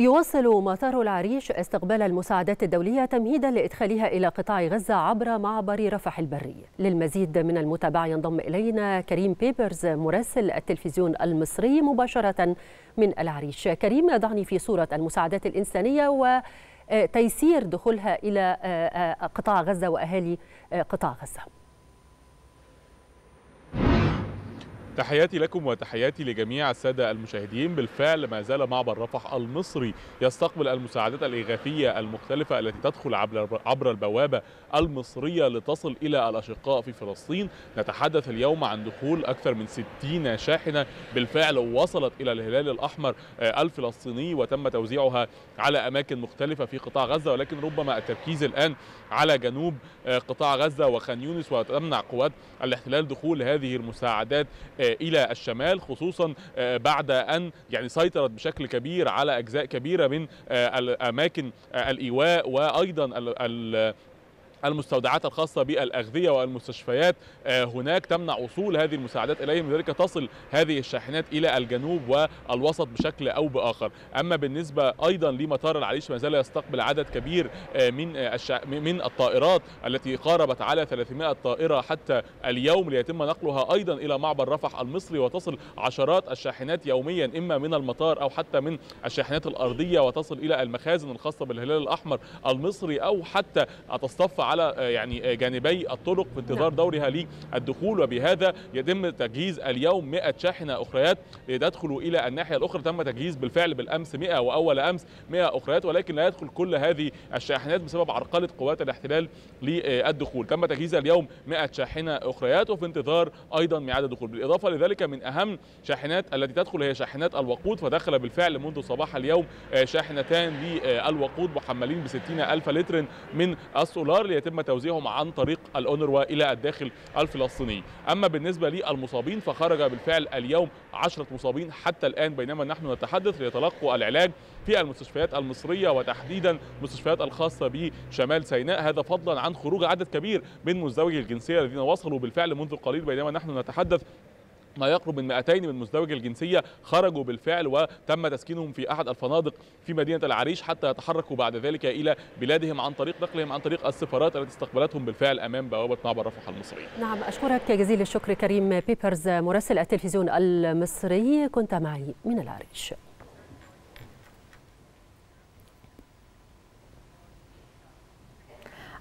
يواصل مطار العريش استقبال المساعدات الدولية تمهيدا لإدخالها إلى قطاع غزة عبر معبر رفح البري للمزيد من المتابعة ينضم إلينا كريم بيبرز مراسل التلفزيون المصري مباشرة من العريش كريم دعني في صورة المساعدات الإنسانية وتيسير آه، دخولها إلى آه، آه، قطاع غزة وأهالي قطاع غزة تحياتي لكم وتحياتي لجميع السادة المشاهدين بالفعل ما زال معبر رفح المصري يستقبل المساعدات الإغاثية المختلفة التي تدخل عبر البوابة المصرية لتصل إلى الأشقاء في فلسطين نتحدث اليوم عن دخول أكثر من 60 شاحنة بالفعل وصلت إلى الهلال الأحمر آه، الفلسطيني وتم توزيعها على أماكن مختلفة في قطاع غزة ولكن ربما التركيز الآن على جنوب آه، قطاع غزة وخان يونس وتمنع قوات الاحتلال دخول هذه المساعدات آه، الى الشمال خصوصا آه، بعد ان يعني سيطرت بشكل كبير على اجزاء كبيره من آه، اماكن الايواء وايضا المستودعات الخاصة بالأغذية والمستشفيات آه، هناك تمنع وصول هذه المساعدات إليهم لذلك تصل هذه الشاحنات إلى الجنوب والوسط بشكل أو بآخر أما بالنسبة أيضا لمطار العريش ما زال يستقبل عدد كبير آه، من من الطائرات التي قاربت على 300 طائرة حتى اليوم ليتم نقلها أيضا إلى معبر رفح المصري وتصل عشرات الشاحنات يوميا إما من المطار أو حتى من الشاحنات الأرضية وتصل إلى المخازن الخاصة بالهلال الأحمر المصري أو حتى تصطف على آه، يعني آه، جانبي الطرق في انتظار نعم. دورها للدخول وبهذا يتم تجهيز اليوم 100 شاحنه اخريات لتدخل الى الناحيه الاخرى تم تجهيز بالفعل بالامس 100 واول امس 100 اخريات ولكن لا يدخل كل هذه الشاحنات بسبب عرقله قوات الاحتلال للدخول تم تجهيز اليوم 100 شاحنه اخريات وفي انتظار ايضا ميعاد الدخول بالاضافه لذلك من اهم شاحنات التي تدخل هي شاحنات الوقود فدخل بالفعل منذ صباح اليوم آه، شاحنتان للوقود محملين ب 60 الف لتر من السولار يتم توزيعهم عن طريق الأونروا إلى الداخل الفلسطيني أما بالنسبة للمصابين فخرج بالفعل اليوم عشرة مصابين حتى الآن بينما نحن نتحدث ليتلقوا العلاج في المستشفيات المصرية وتحديدا المستشفيات الخاصة بشمال سيناء هذا فضلا عن خروج عدد كبير من مزدوجي الجنسية الذين وصلوا بالفعل منذ قليل بينما نحن نتحدث ما يقرب من 200 من مزدوج الجنسية خرجوا بالفعل وتم تسكينهم في أحد الفنادق في مدينة العريش حتى يتحركوا بعد ذلك إلى بلادهم عن طريق نقلهم عن طريق السفارات التي استقبلتهم بالفعل أمام بوابة معبر رفح المصري نعم أشكرك جزيل الشكر كريم بيبرز مراسل التلفزيون المصري كنت معي من العريش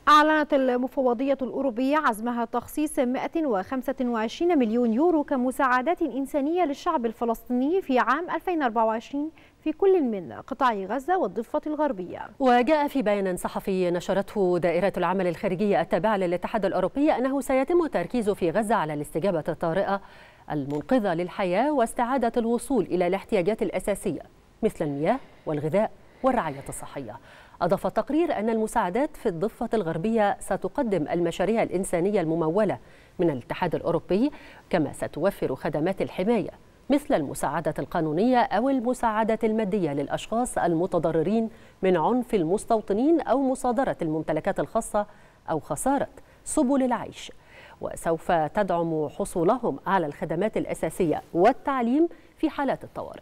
أعلنت المفوضية الأوروبية عزمها تخصيص 125 مليون يورو كمساعدات إنسانية للشعب الفلسطيني في عام 2024 في كل من قطاع غزة والضفة الغربية وجاء في بيان صحفي نشرته دائرة العمل الخارجية التابعة للاتحاد الأوروبي أنه سيتم التركيز في غزة على الاستجابة الطارئة المنقذة للحياة واستعادة الوصول إلى الاحتياجات الأساسية مثل المياه والغذاء والرعاية الصحية أضاف التقرير أن المساعدات في الضفة الغربية ستقدم المشاريع الإنسانية الممولة من الاتحاد الأوروبي كما ستوفر خدمات الحماية مثل المساعدة القانونية أو المساعدة المادية للأشخاص المتضررين من عنف المستوطنين أو مصادرة الممتلكات الخاصة أو خسارة سبل العيش وسوف تدعم حصولهم على الخدمات الأساسية والتعليم في حالات الطوارئ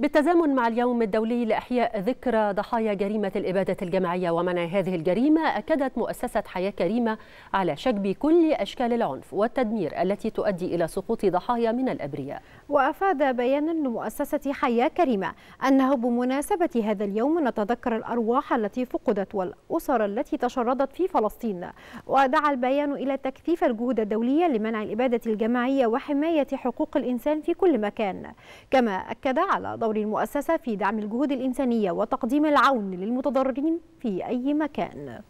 بالتزامن مع اليوم الدولي لإحياء ذكرى ضحايا جريمة الإبادة الجماعية ومنع هذه الجريمة أكدت مؤسسة حياة كريمة على شكب كل أشكال العنف والتدمير التي تؤدي إلى سقوط ضحايا من الأبرياء وأفاد بيان لمؤسسة حياة كريمة أنه بمناسبة هذا اليوم نتذكر الأرواح التي فقدت والأسر التي تشردت في فلسطين ودعا البيان إلى تكثيف الجهود الدولية لمنع الإبادة الجماعية وحماية حقوق الإنسان في كل مكان كما أكد على دور المؤسسة في دعم الجهود الإنسانية وتقديم العون للمتضررين في أي مكان